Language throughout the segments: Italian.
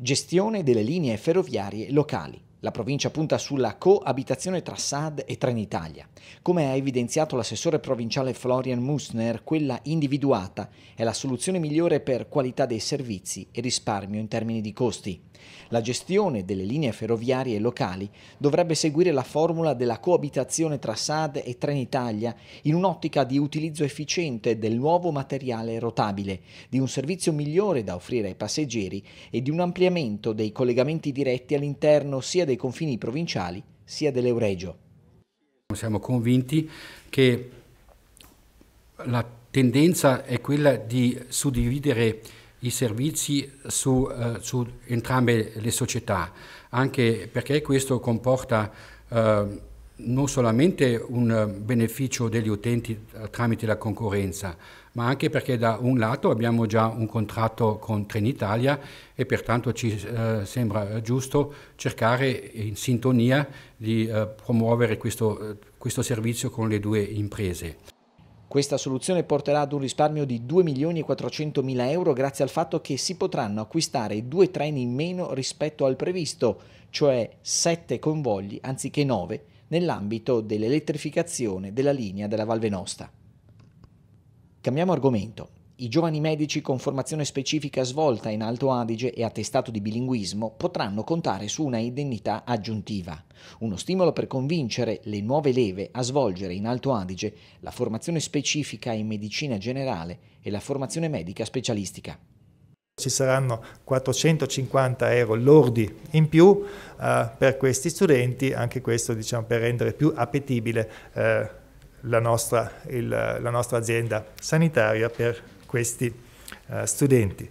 gestione delle linee ferroviarie locali. La provincia punta sulla coabitazione tra SAD e Trenitalia. Come ha evidenziato l'assessore provinciale Florian Musner, quella individuata è la soluzione migliore per qualità dei servizi e risparmio in termini di costi. La gestione delle linee ferroviarie locali dovrebbe seguire la formula della coabitazione tra SAD e Trenitalia in un'ottica di utilizzo efficiente del nuovo materiale rotabile, di un servizio migliore da offrire ai passeggeri e di un ampliamento dei collegamenti diretti all'interno sia dei confini provinciali sia dell'Euregio. Siamo convinti che la tendenza è quella di suddividere i servizi su, eh, su entrambe le società, anche perché questo comporta eh, non solamente un eh, beneficio degli utenti eh, tramite la concorrenza, ma anche perché da un lato abbiamo già un contratto con Trenitalia e pertanto ci eh, sembra eh, giusto cercare in sintonia di eh, promuovere questo, questo servizio con le due imprese. Questa soluzione porterà ad un risparmio di 2 milioni e 400 mila euro grazie al fatto che si potranno acquistare due treni in meno rispetto al previsto, cioè 7 convogli anziché 9 nell'ambito dell'elettrificazione della linea della Valvenosta. Cambiamo argomento. I giovani medici con formazione specifica svolta in Alto Adige e attestato di bilinguismo potranno contare su una indennità aggiuntiva, uno stimolo per convincere le nuove leve a svolgere in Alto Adige la formazione specifica in medicina generale e la formazione medica specialistica. Ci saranno 450 euro lordi in più uh, per questi studenti, anche questo diciamo, per rendere più appetibile uh, la, nostra, il, la, nostra, azienda sanitaria per questi uh, studenti.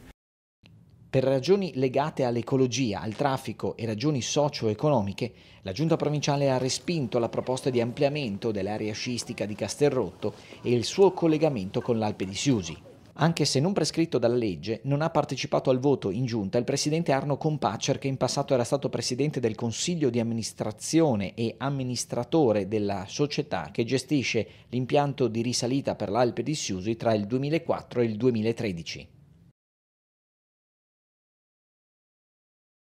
Per ragioni legate all'ecologia, al traffico e ragioni socio-economiche, la Giunta Provinciale ha respinto la proposta di ampliamento dell'area sciistica di Castelrotto e il suo collegamento con l'Alpe di Siusi. Anche se non prescritto dalla legge, non ha partecipato al voto in giunta il presidente Arno Compacer, che in passato era stato presidente del consiglio di amministrazione e amministratore della società che gestisce l'impianto di risalita per l'Alpe di Siusi tra il 2004 e il 2013.